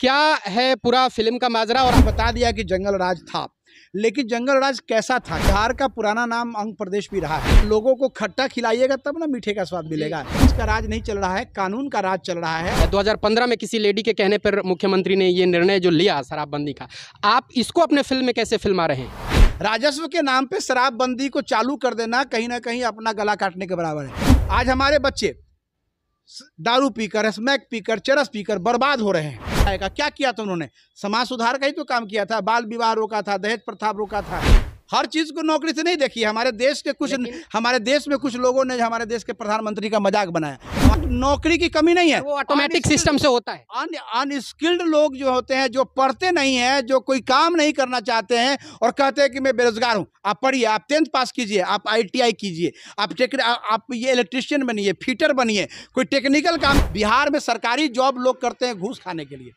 क्या है पूरा फिल्म का माजरा और बता दिया कि जंगल राज था लेकिन जंगल राज कैसा था बिहार का पुराना नाम अंग प्रदेश भी रहा है लोगों को खट्टा खिलाइएगा तब ना मीठे का स्वाद मिलेगा इसका राज नहीं चल रहा है कानून का राज चल रहा है 2015 में किसी लेडी के कहने पर मुख्यमंत्री ने ये निर्णय जो लिया शराबबंदी का आप इसको अपने फिल्म में कैसे फिल्मा रहे हैं राजस्व के नाम पे शराबबंदी को चालू कर देना कहीं ना कहीं अपना गला काटने के बराबर है आज हमारे बच्चे दारू पीकर स्मैक पीकर चरस पीकर बर्बाद हो रहे हैं खाएगा क्या किया था उन्होंने समाज सुधार का ही तो काम किया था बाल विवाह रोका था दहेज प्रथा रोका था हर चीज को नौकरी से नहीं देखी हमारे देश के कुछ हमारे देश में कुछ लोगों ने हमारे देश के प्रधानमंत्री का मजाक बनाया नौकरी की कमी नहीं है वो ऑटोमेटिक सिस्टम से होता है अनस्किल्ड लोग जो होते हैं जो पढ़ते नहीं है जो कोई काम नहीं करना चाहते हैं और कहते हैं कि मैं बेरोजगार हूँ आप पढ़िए आप टेंथ पास कीजिए आप आईटीआई कीजिए आप टेक आप ये इलेक्ट्रिशियन बनिए फिटर बनिए कोई टेक्निकल काम बिहार में सरकारी जॉब लोग करते हैं घूस खाने के लिए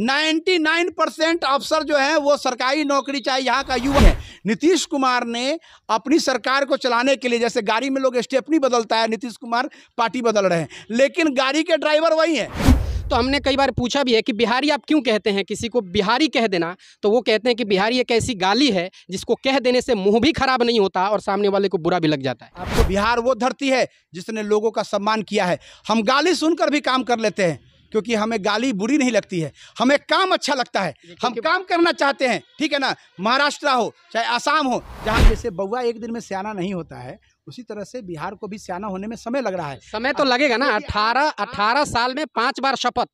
99 परसेंट अफसर जो है वो सरकारी नौकरी चाहे यहाँ का युवा है नीतीश कुमार ने अपनी सरकार को चलाने के लिए जैसे गाड़ी में लोग स्टेपनी बदलता है नीतीश कुमार पार्टी बदल रहे हैं लेकिन गाड़ी के ड्राइवर वही हैं तो हमने कई बार पूछा भी है कि बिहारी आप क्यों कहते हैं किसी को बिहारी कह देना तो वो कहते हैं कि बिहारी एक ऐसी गाली है जिसको कह देने से मुंह भी खराब नहीं होता और सामने वाले को बुरा भी लग जाता है आपको बिहार वो धरती है जिसने लोगों का सम्मान किया है हम गाली सुनकर भी काम कर लेते हैं क्योंकि हमें गाली बुरी नहीं लगती है हमें काम अच्छा लगता है हम काम करना चाहते हैं ठीक है ना महाराष्ट्र हो चाहे आसाम हो जहाँ जैसे बउआ एक दिन में सयाना नहीं होता है उसी तरह से बिहार को भी सियाना होने में समय लग रहा है समय तो लगेगा ना अठारह हाँ। अठारह साल में पाँच बार शपथ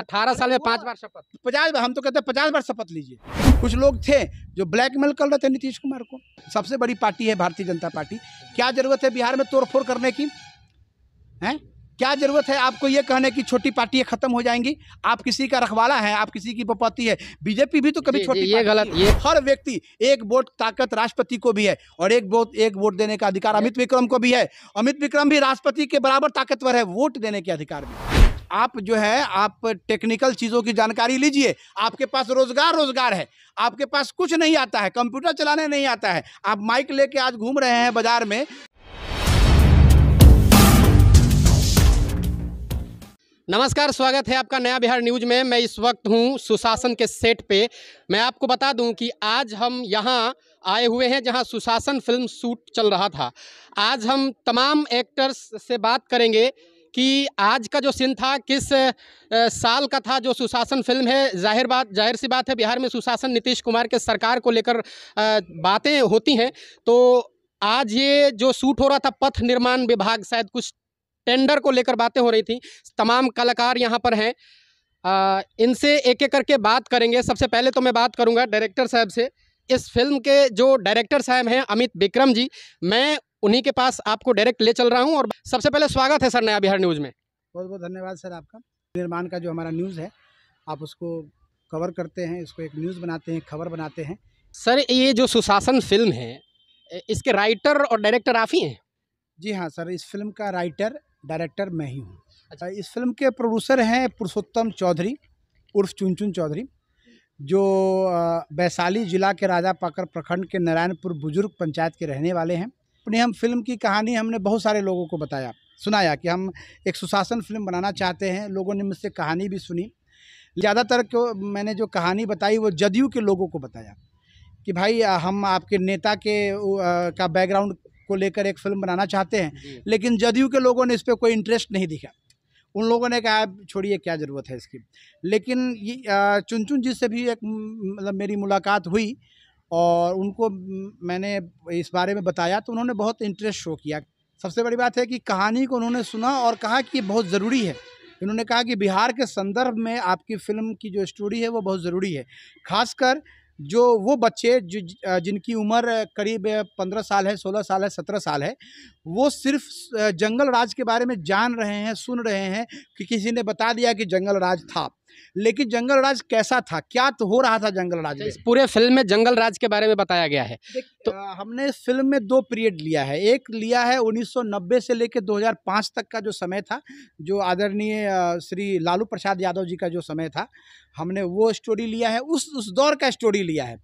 अठारह साल में पाँच बार शपथ पचास बार हम तो कहते हैं पचास बार शपथ लीजिए कुछ लोग थे जो ब्लैकमेल कर रहे थे नीतीश कुमार को सबसे बड़ी पार्टी है भारतीय जनता पार्टी क्या जरूरत है बिहार में तोड़फोड़ करने की हैं क्या ज़रूरत है आपको ये कहने की छोटी पार्टियाँ खत्म हो जाएंगी आप किसी का रखवाला है आप किसी की बपौती है बीजेपी भी तो कभी छोटी ये गलत ये हर व्यक्ति एक वोट ताकत राष्ट्रपति को भी है और एक वोट एक वोट देने का अधिकार अमित विक्रम को भी है अमित विक्रम भी राष्ट्रपति के बराबर ताकतवर है वोट देने के अधिकार भी आप जो है आप टेक्निकल चीज़ों की जानकारी लीजिए आपके पास रोजगार रोजगार है आपके पास कुछ नहीं आता है कंप्यूटर चलाने नहीं आता है आप माइक लेके आज घूम रहे हैं बाजार में नमस्कार स्वागत है आपका नया बिहार न्यूज में मैं इस वक्त हूँ सुशासन के सेट पे मैं आपको बता दूँ कि आज हम यहाँ आए हुए हैं जहाँ सुशासन फिल्म शूट चल रहा था आज हम तमाम एक्टर्स से बात करेंगे कि आज का जो सीन था किस साल का था जो सुशासन फिल्म है जाहिर बात जाहिर सी बात है बिहार में सुशासन नीतीश कुमार के सरकार को लेकर बातें होती हैं तो आज ये जो शूट हो रहा था पथ निर्माण विभाग शायद कुछ टेंडर को लेकर बातें हो रही थी तमाम कलाकार यहाँ पर हैं इनसे एक एक करके बात करेंगे सबसे पहले तो मैं बात करूँगा डायरेक्टर साहब से इस फिल्म के जो डायरेक्टर साहब हैं अमित बिक्रम जी मैं उन्हीं के पास आपको डायरेक्ट ले चल रहा हूँ और सबसे पहले स्वागत है सर नया बिहार न्यूज़ में बहुत बहुत धन्यवाद सर आपका निर्माण का जो हमारा न्यूज़ है आप उसको कवर करते हैं इसको एक न्यूज़ बनाते हैं खबर बनाते हैं सर ये जो सुशासन फिल्म है इसके राइटर और डायरेक्टर आप ही हैं जी हाँ सर इस फिल्म का राइटर डायरेक्टर मैं ही हूँ अच्छा। इस फिल्म के प्रोड्यूसर हैं पुरुषोत्तम चौधरी उर्फ चुनचुन चौधरी जो वैशाली जिला के राजा पाकर प्रखंड के नारायणपुर बुजुर्ग पंचायत के रहने वाले हैं अपनी हम फिल्म की कहानी हमने बहुत सारे लोगों को बताया सुनाया कि हम एक सुशासन फिल्म बनाना चाहते हैं लोगों ने मुझसे कहानी भी सुनी ज़्यादातर को मैंने जो कहानी बताई वो जदयू के लोगों को बताया कि भाई हम आपके नेता के आ, का बैकग्राउंड को लेकर एक फिल्म बनाना चाहते हैं लेकिन जदयू के लोगों ने इस पर कोई इंटरेस्ट नहीं दिखा उन लोगों ने कहा छोड़िए क्या ज़रूरत है इसकी लेकिन चुन चुन जी से भी एक मतलब मेरी मुलाकात हुई और उनको मैंने इस बारे में बताया तो उन्होंने बहुत इंटरेस्ट शो किया सबसे बड़ी बात है कि कहानी को उन्होंने सुना और कहा कि ये बहुत ज़रूरी है इन्होंने कहा कि बिहार के संदर्भ में आपकी फ़िल्म की जो स्टोरी है वो बहुत ज़रूरी है खासकर जो वो बच्चे जो जिनकी उम्र करीब पंद्रह साल है सोलह साल है सत्रह साल है वो सिर्फ जंगल राज के बारे में जान रहे हैं सुन रहे हैं कि किसी ने बता दिया कि जंगल राज था लेकिन जंगल राज कैसा था क्या तो हो रहा था जंगल राज अच्छा, इस पूरे फिल्म में जंगल राज के बारे में बताया गया है तो हमने फिल्म में दो पीरियड लिया है एक लिया है 1990 से लेकर 2005 तक का जो समय था जो आदरणीय श्री लालू प्रसाद यादव जी का जो समय था हमने वो स्टोरी लिया है उस उस दौर का स्टोरी लिया है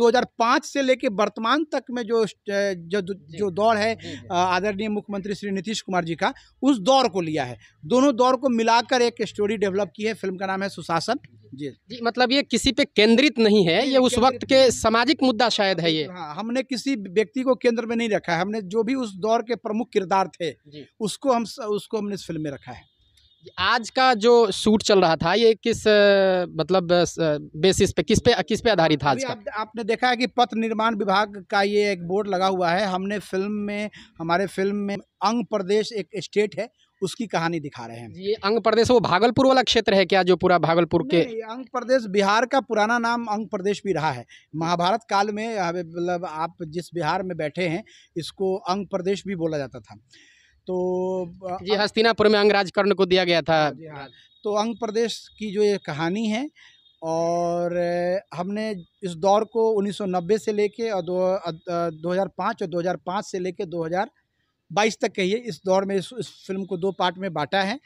2005 से लेकर वर्तमान तक में जो जो, जो दौर है आदरणीय मुख्यमंत्री श्री नीतीश कुमार जी का उस दौर को लिया है दोनों दौर को मिलाकर एक स्टोरी डेवलप की है फिल्म का नाम है सुशासन जी जी मतलब ये किसी पे केंद्रित नहीं है ये उस वक्त के सामाजिक मुद्दा शायद है ये हाँ हमने किसी व्यक्ति को केंद्र में नहीं रखा है हमने जो भी उस दौर के प्रमुख किरदार थे उसको हम उसको हमने इस फिल्म में रखा है आज का जो शूट चल रहा था ये किस मतलब बेसिस पे किस पे किस पे आधारित था आज का? आप, आपने देखा है कि पथ निर्माण विभाग का ये एक बोर्ड लगा हुआ है हमने फिल्म में हमारे फिल्म में अंग प्रदेश एक स्टेट है उसकी कहानी दिखा रहे हैं ये अंग प्रदेश वो भागलपुर वाला क्षेत्र है क्या जो पूरा भागलपुर के अंग प्रदेश बिहार का पुराना नाम अंग प्रदेश भी रहा है महाभारत काल में मतलब आप जिस बिहार में बैठे हैं इसको अंग प्रदेश भी बोला जाता था तो जी अं हस्तिनापुर में अंगराज कर्ण को दिया गया था हाँ। तो अंग प्रदेश की जो ये कहानी है और हमने इस दौर को 1990 से लेके और दो दो और 2005 से लेके 2022 तक कहिए इस दौर में इस, इस फिल्म को दो पार्ट में बांटा है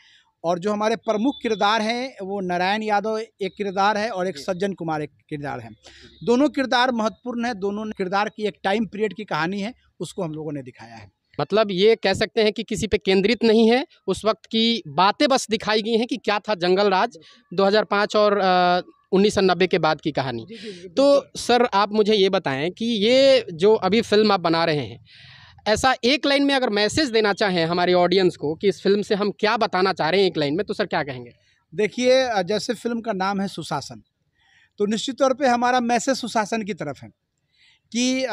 और जो हमारे प्रमुख किरदार हैं वो नारायण यादव एक किरदार है और एक सज्जन कुमार एक किरदार है दोनों किरदार महत्वपूर्ण है दोनों किरदार की एक टाइम पीरियड की कहानी है उसको हम लोगों ने दिखाया है मतलब ये कह सकते हैं कि किसी पे केंद्रित नहीं है उस वक्त की बातें बस दिखाई गई हैं कि क्या था जंगल राज 2005 और उन्नीस के बाद की कहानी जी, जी, जी, तो सर आप मुझे ये बताएं कि ये जो अभी फिल्म आप बना रहे हैं ऐसा एक लाइन में अगर मैसेज देना चाहें हमारे ऑडियंस को कि इस फिल्म से हम क्या बताना चाह रहे हैं एक लाइन में तो सर क्या कहेंगे देखिए जैसे फिल्म का नाम है सुशासन तो निश्चित तौर पे हमारा मैसेज सुशासन की तरफ है कि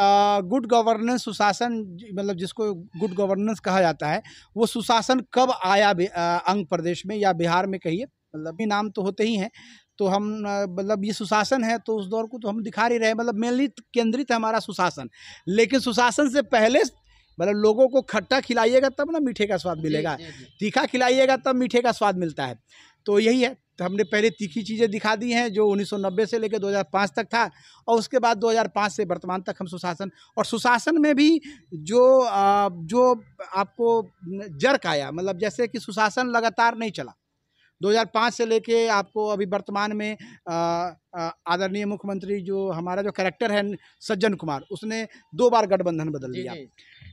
गुड गवर्नेंस सुशासन मतलब जिसको गुड गवर्नेंस कहा जाता है वो सुशासन कब आया अंग प्रदेश में या बिहार में कहिए मतलब भी नाम तो होते ही हैं तो हम मतलब ये सुशासन है तो उस दौर को तो हम दिखा ही रहे मतलब मेनली केंद्रित है हमारा सुशासन लेकिन सुशासन से पहले मतलब लोगों को खट्टा खिलाइएगा तब ना मीठे का स्वाद मिलेगा तीखा खिलाइएगा तब मीठे का स्वाद मिलता है तो यही है तो हमने पहले तीखी चीज़ें दिखा दी हैं जो 1990 से लेकर 2005 तक था और उसके बाद 2005 से वर्तमान तक हम सुशासन और सुशासन में भी जो जो आपको जर्क आया मतलब जैसे कि सुशासन लगातार नहीं चला 2005 से लेके आपको अभी वर्तमान में आदरणीय मुख्यमंत्री जो हमारा जो कैरेक्टर है सज्जन कुमार उसने दो बार गठबंधन बदल दिया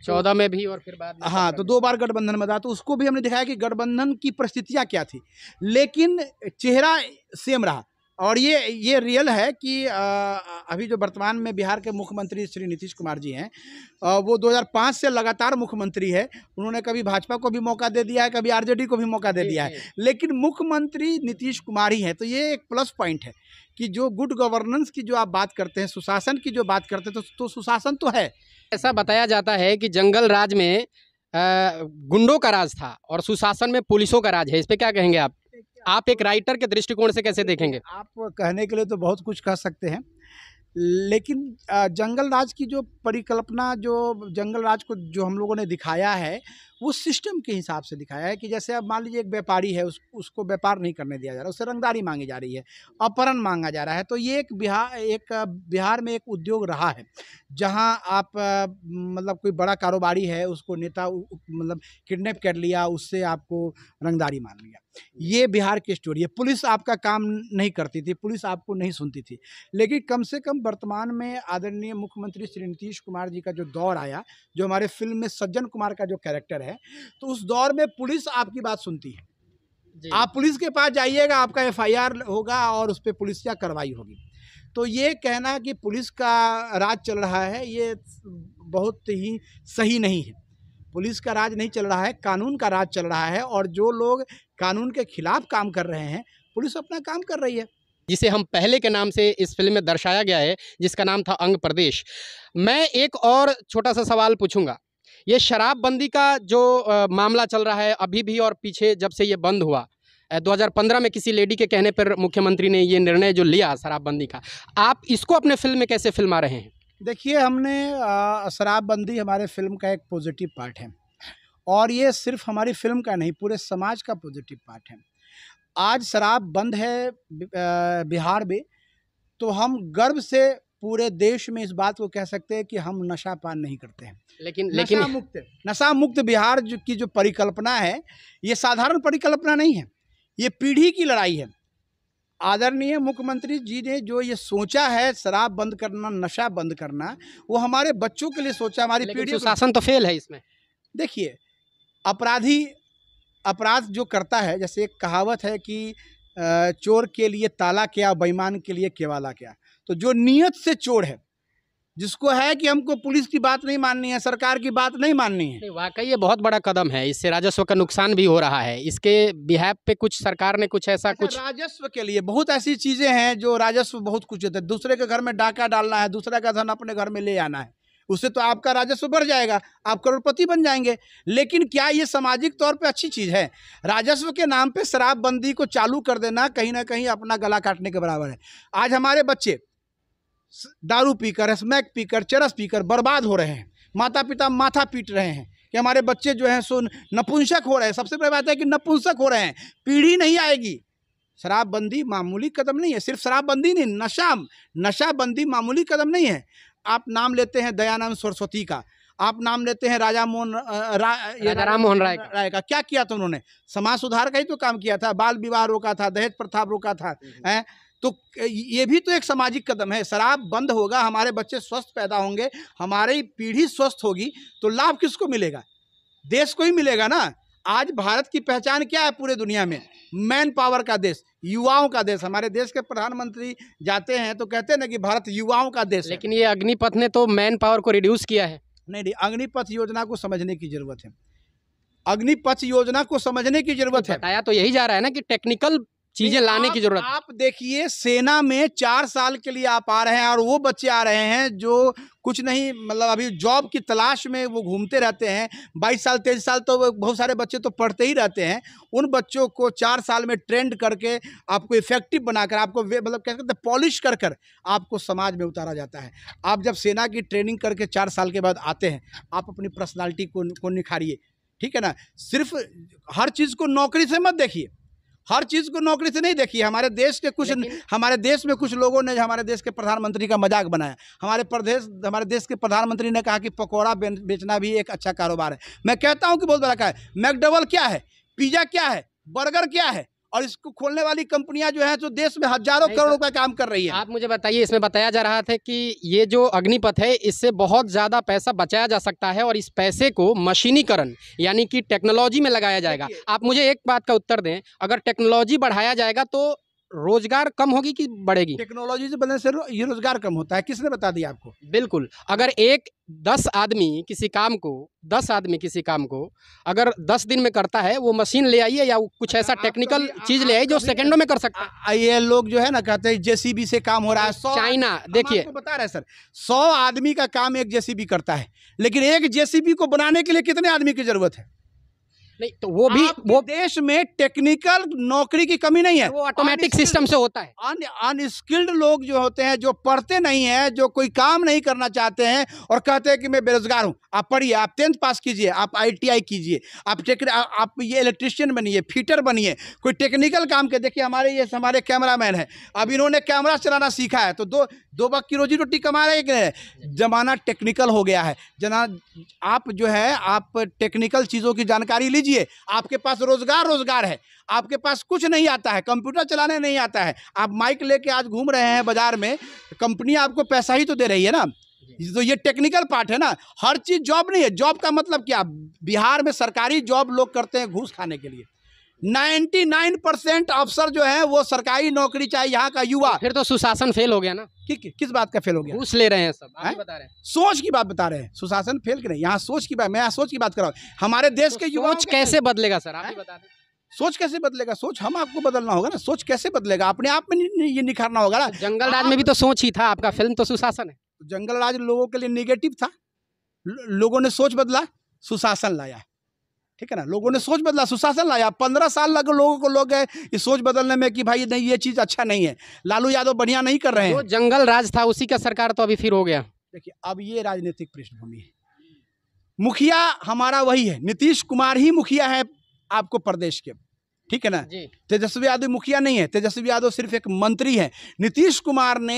चौदह में भी और फिर बाद हाँ तो दो बार गठबंधन में था तो उसको भी हमने दिखाया कि गठबंधन की परिस्थितियाँ क्या थी लेकिन चेहरा सेम रहा और ये ये रियल है कि आ, अभी जो वर्तमान में बिहार के मुख्यमंत्री श्री नीतीश कुमार जी हैं वो 2005 से लगातार मुख्यमंत्री है उन्होंने कभी भाजपा को भी मौका दे दिया है कभी आरजेडी को भी मौका दे दिया है लेकिन मुख्यमंत्री नीतीश कुमार ही हैं तो ये एक प्लस पॉइंट है कि जो गुड गवर्नेंस की जो आप बात करते हैं सुशासन की जो बात करते हैं तो, तो सुशासन तो है ऐसा बताया जाता है कि जंगल राज में गुंडों का राज था और सुशासन में पुलिसों का राज है इस पर क्या कहेंगे आप आप एक राइटर के दृष्टिकोण से कैसे देखेंगे आप कहने के लिए तो बहुत कुछ कह सकते हैं लेकिन जंगल राज की जो परिकल्पना जो जंगल राज को जो हम लोगों ने दिखाया है वो सिस्टम के हिसाब से दिखाया है कि जैसे अब मान लीजिए एक व्यापारी है उस उसको व्यापार नहीं करने दिया जा रहा उससे रंगदारी मांगी जा रही है अपहरण मांगा जा रहा है तो ये एक बिहार एक बिहार में एक उद्योग रहा है जहाँ आप मतलब कोई बड़ा कारोबारी है उसको नेता मतलब किडनेप कर लिया उससे आपको रंगदारी मांग लिया ये बिहार की स्टोरी है पुलिस आपका काम नहीं करती थी पुलिस आपको नहीं सुनती थी लेकिन कम से कम वर्तमान में आदरणीय मुख्यमंत्री श्री नीतीश कुमार जी का जो दौर आया जो हमारे फिल्म में सज्जन कुमार का जो कैरेक्टर है तो उस दौर में पुलिस आपकी बात सुनती है आप पुलिस के पास जाइएगा आपका एफ होगा और उस पर पुलिस क्या कार्रवाई होगी तो ये कहना कि पुलिस का राज चल रहा है ये बहुत ही सही नहीं है पुलिस का राज नहीं चल रहा है कानून का राज चल रहा है और जो लोग कानून के खिलाफ काम कर रहे हैं पुलिस अपना काम कर रही है जिसे हम पहले के नाम से इस फिल्म में दर्शाया गया है जिसका नाम था अंग प्रदेश मैं एक और छोटा सा सवाल पूछूंगा ये शराबबंदी का जो आ, मामला चल रहा है अभी भी और पीछे जब से ये बंद हुआ 2015 में किसी लेडी के कहने पर मुख्यमंत्री ने ये निर्णय जो लिया शराबबंदी का आप इसको अपने फिल्म में कैसे फिल्मा रहे हैं देखिए हमने शराबबंदी हमारे फिल्म का एक पॉजिटिव पार्ट है और ये सिर्फ हमारी फिल्म का नहीं पूरे समाज का पॉजिटिव पार्ट है आज शराब बंद है बिहार में तो हम गर्व से पूरे देश में इस बात को कह सकते हैं कि हम नशा पान नहीं करते हैं लेकिन लेकिन नशा मुक्त नशा मुक्त बिहार जो की जो परिकल्पना है ये साधारण परिकल्पना नहीं है ये पीढ़ी की लड़ाई है आदरणीय मुख्यमंत्री जी ने जो ये सोचा है शराब बंद करना नशा बंद करना वो हमारे बच्चों के लिए सोचा हमारी पीढ़ी शासन तो फेल है इसमें देखिए अपराधी अपराध जो करता है जैसे एक कहावत है कि चोर के लिए ताला क्या बेईमान के लिए केवाला क्या तो जो नीयत से चोर है जिसको है कि हमको पुलिस की बात नहीं माननी है सरकार की बात नहीं माननी है वाकई ये बहुत बड़ा कदम है इससे राजस्व का नुकसान भी हो रहा है इसके बिहार पे कुछ सरकार ने कुछ ऐसा अच्छा, कुछ राजस्व के लिए बहुत ऐसी चीज़ें हैं जो राजस्व बहुत कुछ होता है दूसरे के घर में डाका डालना है दूसरे का धन अपने घर में ले आना है उससे तो आपका राजस्व बढ़ जाएगा आप करोड़पति बन जाएंगे लेकिन क्या ये सामाजिक तौर पे अच्छी चीज़ है राजस्व के नाम पे शराबबंदी को चालू कर देना कहीं ना कहीं अपना गला काटने के बराबर है आज हमारे बच्चे दारू पीकर स्मैक पीकर चरस पीकर बर्बाद हो रहे हैं माता पिता माथा पीट रहे हैं कि हमारे बच्चे जो हैं सो नपुंसक हो रहे हैं सबसे पहले बात है कि नपुंसक हो रहे हैं पीढ़ी नहीं आएगी शराबबंदी मामूली कदम नहीं है सिर्फ शराबबंदी नहीं नशा नशाबंदी मामूली कदम नहीं है आप नाम लेते हैं दयानंद सरस्वती का आप नाम लेते हैं राजा मोहन रा, राम मोहन राय राय का क्या किया था उन्होंने समाज सुधार का ही तो काम किया था बाल विवाह रोका था दहेज प्रथा रोका था हम्म, हम्म। है तो ये भी तो एक सामाजिक कदम है शराब बंद होगा हमारे बच्चे स्वस्थ पैदा होंगे हमारी पीढ़ी स्वस्थ होगी तो लाभ किसको मिलेगा देश को ही मिलेगा ना आज भारत की पहचान क्या है पूरे दुनिया में मैन पावर का देश युवाओं का देश हमारे देश के प्रधानमंत्री जाते हैं तो कहते हैं ना कि भारत युवाओं का देश लेकिन ये अग्निपथ ने तो मैन पावर को रिड्यूस किया है नहीं नहीं अग्निपथ योजना को समझने की जरूरत है अग्निपथ योजना को समझने की जरूरत है बताया तो यही जा रहा है ना कि टेक्निकल चीजें लाने की जरूरत आप देखिए सेना में चार साल के लिए आप आ रहे हैं और वो बच्चे आ रहे हैं जो कुछ नहीं मतलब अभी जॉब की तलाश में वो घूमते रहते हैं बाईस साल तेईस साल तो बहुत सारे बच्चे तो पढ़ते ही रहते हैं उन बच्चों को चार साल में ट्रेंड करके आपको इफेक्टिव बनाकर आपको मतलब क्या कहते हैं पॉलिश कर कर आपको समाज में उतारा जाता है आप जब सेना की ट्रेनिंग करके चार साल के बाद आते हैं आप अपनी पर्सनैलिटी को, को निखारिए ठीक है ना सिर्फ हर चीज़ को नौकरी से मत देखिए हर चीज़ को नौकरी से नहीं देखी हमारे देश के कुछ हमारे देश में कुछ लोगों ने हमारे देश के प्रधानमंत्री का मजाक बनाया हमारे प्रदेश हमारे देश के प्रधानमंत्री ने कहा कि पकौड़ा बेचना भी एक अच्छा कारोबार है मैं कहता हूँ कि बहुत बड़ा क्या है मैकडबल क्या है पिज़्ज़ा क्या है बर्गर क्या है और इसको खोलने वाली कंपनियां जो है जो देश में हजारों करोड़ों का काम कर रही है आप मुझे बताइए इसमें बताया जा रहा था कि ये जो अग्निपथ है इससे बहुत ज़्यादा पैसा बचाया जा सकता है और इस पैसे को मशीनीकरण यानी कि टेक्नोलॉजी में लगाया जाएगा आप मुझे एक बात का उत्तर दें अगर टेक्नोलॉजी बढ़ाया जाएगा तो रोजगार कम होगी कि बढ़ेगी टेक्नोलॉजी से बदलने से रो, ये रोजगार कम होता है किसने बता दिया आपको बिल्कुल अगर एक दस आदमी किसी काम को दस आदमी किसी काम को अगर दस दिन में करता है वो मशीन ले आइए या कुछ ऐसा टेक्निकल चीज ले आइए जो सेकंडों में कर सकता है ये लोग जो है ना कहते हैं जेसीबी से काम हो रहा है सौ चाइना देखिए बता रहे सर सौ आदमी का काम एक जेसीबी करता है लेकिन एक जेसीबी को बनाने के लिए कितने आदमी की जरूरत है नहीं तो वो भी वो देश में टेक्निकल नौकरी की कमी नहीं है वो ऑटोमेटिक सिस्टम से होता है अनस्किल्ड लोग जो होते हैं जो पढ़ते नहीं हैं जो कोई काम नहीं करना चाहते हैं और कहते हैं कि मैं बेरोजगार हूँ आप पढ़िए आप टेंथ पास कीजिए आप आईटीआई कीजिए आप टेक आप ये इलेक्ट्रिशियन बनिए फीटर बनिए कोई टेक्निकल काम के देखिए हमारे ये हमारे कैमरा मैन है अब इन्होंने कैमरा चलाना सीखा है तो दो दो वक्त की रोजी रोटी कमा रहे हैं जमाना टेक्निकल हो गया है जना आप जो है आप टेक्निकल चीज़ों की जानकारी लीजिए लीजिए आपके पास रोजगार रोजगार है आपके पास कुछ नहीं आता है कंप्यूटर चलाने नहीं आता है आप माइक लेके आज घूम रहे हैं बाजार में कंपनी आपको पैसा ही तो दे रही है ना तो ये टेक्निकल पार्ट है ना हर चीज़ जॉब नहीं है जॉब का मतलब क्या बिहार में सरकारी जॉब लोग करते हैं घूस खाने के लिए 99 परसेंट अफसर जो है वो सरकारी नौकरी चाहे यहाँ का युवा फिर तो सुशासन फेल हो गया ना कि, कि, किस बात का फेल हो गया घूस ले रहे हैं सब है? बता रहे हैं सोच की बात बता रहे हैं सुशासन फेल के नहीं यहाँ सोच की बात मैं यहाँ सोच की बात कर रहा हूँ हमारे तो देश तो के युवा कैसे बदलेगा सर आप सोच कैसे बदलेगा सोच हम आपको बदलना होगा ना सोच कैसे बदलेगा अपने आप में ये निखारना होगा ना तो जंगल राज में भी तो सोच ही था आपका फिल्म तो सुशासन है जंगल राज लोगों के लिए निगेटिव था लोगों ने सोच बदला सुशासन लाया ठीक है ना लोगों ने सोच बदला सुशासन लाया पंद्रह साल लग लोगों को लोग गए इस सोच बदलने में कि भाई नहीं ये चीज़ अच्छा नहीं है लालू यादव बढ़िया नहीं कर रहे हैं तो जंगल राज था उसी का सरकार तो अभी फिर हो गया देखिए अब ये राजनीतिक पृष्ठभूमि है मुखिया हमारा वही है नीतीश कुमार ही मुखिया है आपको प्रदेश के ठीक है ना तेजस्वी यादव मुखिया नहीं है तेजस्वी यादव सिर्फ एक मंत्री है नीतीश कुमार ने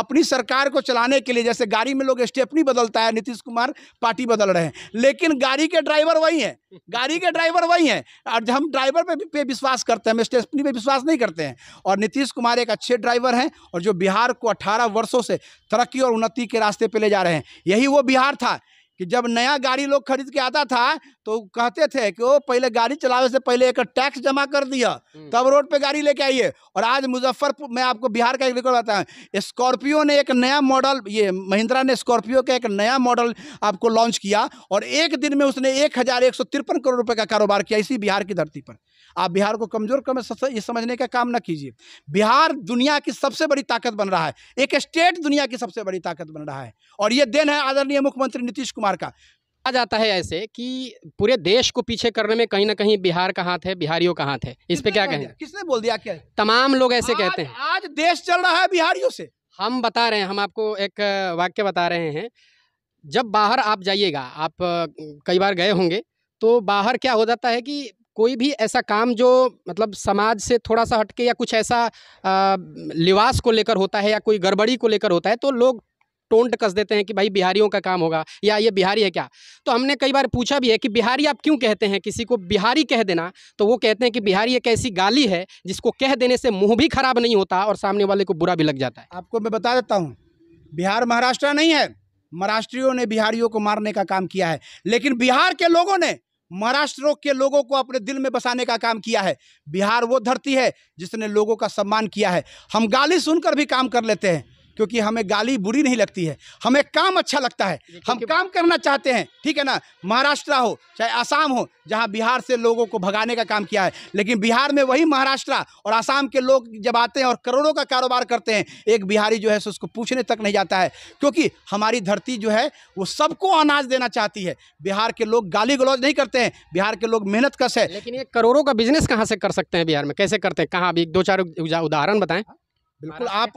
अपनी सरकार को चलाने के लिए जैसे गाड़ी में लोग स्टेपनी बदलता है नीतीश कुमार पार्टी बदल रहे हैं लेकिन गाड़ी के ड्राइवर वही है गाड़ी के ड्राइवर वही है और हम ड्राइवर पे, पे विश्वास करते हैं हम स्टेपनी पे विश्वास नहीं करते हैं और नीतीश कुमार एक अच्छे ड्राइवर हैं और जो बिहार को अट्ठारह वर्षों से तरक्की और उन्नति के रास्ते पर ले जा रहे हैं यही वो बिहार था कि जब नया गाड़ी लोग खरीद के आता था तो कहते थे कि वो पहले गाड़ी चलावे से पहले एक टैक्स जमा कर दिया तब रोड पे गाड़ी लेके आइए और आज मुजफ्फरपुर मैं आपको बिहार का एक रिकॉर्ड बताता हूँ स्कॉर्पियो ने एक नया मॉडल ये महिंद्रा ने स्कॉर्पियो का एक नया मॉडल आपको लॉन्च किया और एक दिन में उसने एक करोड़ रुपये का कारोबार किया इसी बिहार की धरती पर आप बिहार को कमजोर कम ये समझने का काम ना कीजिए बिहार दुनिया की सबसे बड़ी ताकत बन रहा है एक स्टेट दुनिया की सबसे बड़ी ताकत बन रहा है और ये देन है आदरणीय मुख्यमंत्री नीतीश कुमार कुमार का आ जाता है ऐसे कि पूरे देश को पीछे करने में कहीं ना कहीं बिहार का हाथ है बिहारियों का हाथ है इस पे क्या कहें किसने बोल दिया क्या तमाम लोग ऐसे आज, कहते हैं आज देश चल रहा है बिहारियों से हम बता रहे हैं हम आपको एक वाक्य बता रहे हैं जब बाहर आप जाइएगा आप कई बार गए होंगे तो बाहर क्या हो जाता है कि कोई भी ऐसा काम जो मतलब समाज से थोड़ा सा हटके या कुछ ऐसा आ, लिवास को लेकर होता है या कोई गड़बड़ी को लेकर होता है तो लोग टोंट कस देते हैं कि भाई बिहारियों का काम होगा या ये बिहारी है क्या तो हमने कई बार पूछा भी है कि बिहारी आप क्यों कहते हैं किसी को बिहारी कह देना तो वो कहते हैं कि बिहारी एक ऐसी गाली है जिसको कह देने से मुँह भी खराब नहीं होता और सामने वाले को बुरा भी लग जाता है आपको मैं बता देता हूँ बिहार महाराष्ट्र नहीं है महाराष्ट्रियों ने बिहारियों को मारने का काम किया है लेकिन बिहार के लोगों ने महाराष्ट्र के लोगों को अपने दिल में बसाने का काम किया है बिहार वो धरती है जिसने लोगों का सम्मान किया है हम गाली सुनकर भी काम कर लेते हैं क्योंकि हमें गाली बुरी नहीं लगती है हमें काम अच्छा लगता है हम काम करना चाहते हैं ठीक है ना महाराष्ट्र हो चाहे आसाम हो जहाँ बिहार से लोगों को भगाने का काम किया है लेकिन बिहार में वही महाराष्ट्र और आसाम के लोग जब आते हैं और करोड़ों का कारोबार करते हैं एक बिहारी जो है सो उसको पूछने तक नहीं जाता है क्योंकि हमारी धरती जो है वो सबको अनाज देना चाहती है बिहार के लोग गाली गलौज नहीं करते हैं बिहार के लोग मेहनत कस है लेकिन ये करोड़ों का बिजनेस कहाँ से कर सकते हैं बिहार में कैसे करते हैं कहाँ अभी दो चार उदाहरण बताएं बिल्कुल आप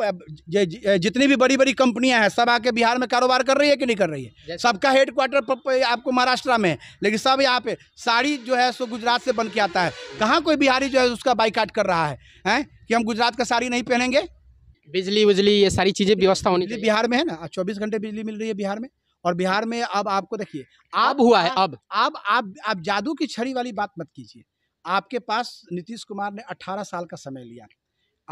जे, जे, जितनी भी बड़ी बड़ी कंपनियां हैं सब आके बिहार में कारोबार कर रही है कि नहीं कर रही है सबका हेड क्वार्टर आपको महाराष्ट्र में है लेकिन सब यहाँ पे साड़ी जो है सो गुजरात से बन के आता है कहाँ कोई बिहारी जो है उसका बाइकाट कर रहा है हैं कि हम गुजरात का साड़ी नहीं पहनेंगे बिजली उजली ये सारी चीज़ें व्यवस्था होनी चाहिए बिहार में है ना चौबीस घंटे बिजली मिल रही है बिहार में और बिहार में अब आपको देखिए अब हुआ है अब अब आप जादू की छड़ी वाली बात मत कीजिए आपके पास नीतीश कुमार ने अठारह साल का समय लिया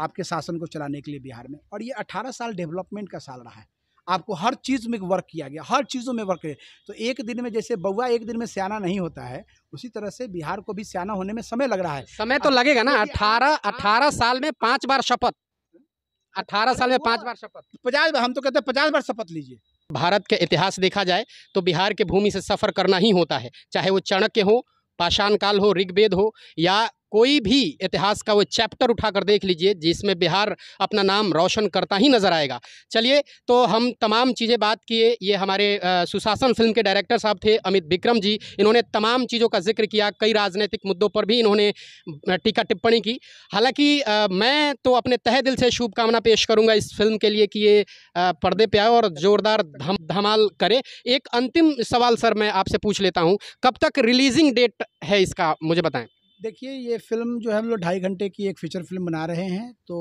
आपके शासन को चलाने के लिए बिहार में और ये अठारह साल डेवलपमेंट का साल रहा है आपको हर चीज़ में वर्क किया गया हर चीज़ों में वर्क किया तो एक दिन में जैसे बउआ एक दिन में सयाना नहीं होता है उसी तरह से बिहार को भी सयाना होने में समय लग रहा है समय तो लगेगा ना अठारह अठारह साल में पाँच बार शपथ अठारह साल में पाँच बार शपथ पचास हम तो कहते हैं पचास बार शपथ लीजिए भारत के इतिहास देखा जाए तो बिहार के भूमि से सफ़र करना ही होता है चाहे वो चाणक्य हो पाषाण काल हो ऋग्वेद हो या कोई भी इतिहास का वो चैप्टर उठाकर देख लीजिए जिसमें बिहार अपना नाम रोशन करता ही नज़र आएगा चलिए तो हम तमाम चीज़ें बात किए ये हमारे सुशासन फिल्म के डायरेक्टर साहब थे अमित विक्रम जी इन्होंने तमाम चीज़ों का जिक्र किया कई राजनीतिक मुद्दों पर भी इन्होंने टीका टिप्पणी की हालांकि मैं तो अपने तह दिल से शुभकामना पेश करूँगा इस फिल्म के लिए कि ये पर्दे पर आए और ज़ोरदार धम धमाल करे एक अंतिम सवाल सर मैं आपसे पूछ लेता हूँ कब तक रिलीजिंग डेट है इसका मुझे बताएँ देखिए ये फ़िल्म जो है हम लोग ढाई घंटे की एक फ़ीचर फ़िल्म बना रहे हैं तो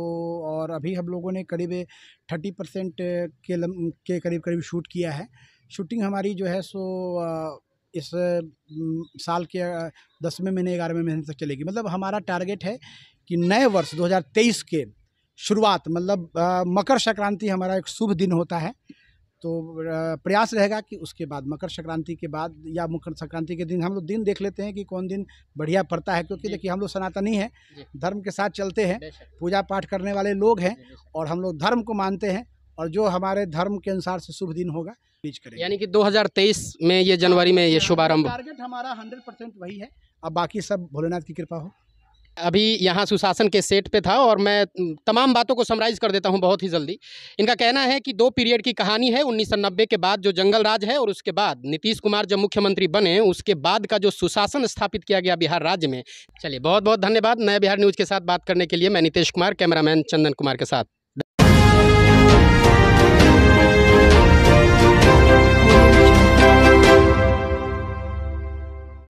और अभी हम लोगों ने करीब थर्टी परसेंट के लम, के करीब करीब शूट किया है शूटिंग हमारी जो है सो इस साल के दसवें महीने ग्यारहवें महीने तक चलेगी मतलब हमारा टारगेट है कि नए वर्ष 2023 के शुरुआत मतलब मकर संक्रांति हमारा एक शुभ दिन होता है तो प्रयास रहेगा कि उसके बाद मकर संक्रांति के बाद या मकर संक्रांति के दिन हम लोग दिन देख लेते हैं कि कौन दिन बढ़िया पड़ता है क्योंकि देखिए हम लोग सनातनी हैं धर्म के साथ चलते हैं पूजा पाठ करने वाले लोग हैं और हम लोग धर्म को मानते हैं और जो हमारे धर्म के अनुसार से शुभ दिन होगा बीच करें यानी कि 2023 में ये जनवरी में ये हाँ, शुभारंभ टारगेट हमारा 100 परसेंट वही है अब बाकी सब भोलेनाथ की कृपा हो अभी यहाँ सुशासन के सेट पे था और मैं तमाम बातों को समराइज़ कर देता हूँ बहुत ही जल्दी इनका कहना है कि दो पीरियड की कहानी है उन्नीस के बाद जो जंगल राज है और उसके बाद नीतीश कुमार जब मुख्यमंत्री बने उसके बाद का जो सुशासन स्थापित किया गया बिहार राज्य में चलिए बहुत बहुत धन्यवाद नया बिहार न्यूज़ के साथ बात करने के लिए मैं नीतीश कुमार कैमरामैन चंदन कुमार के साथ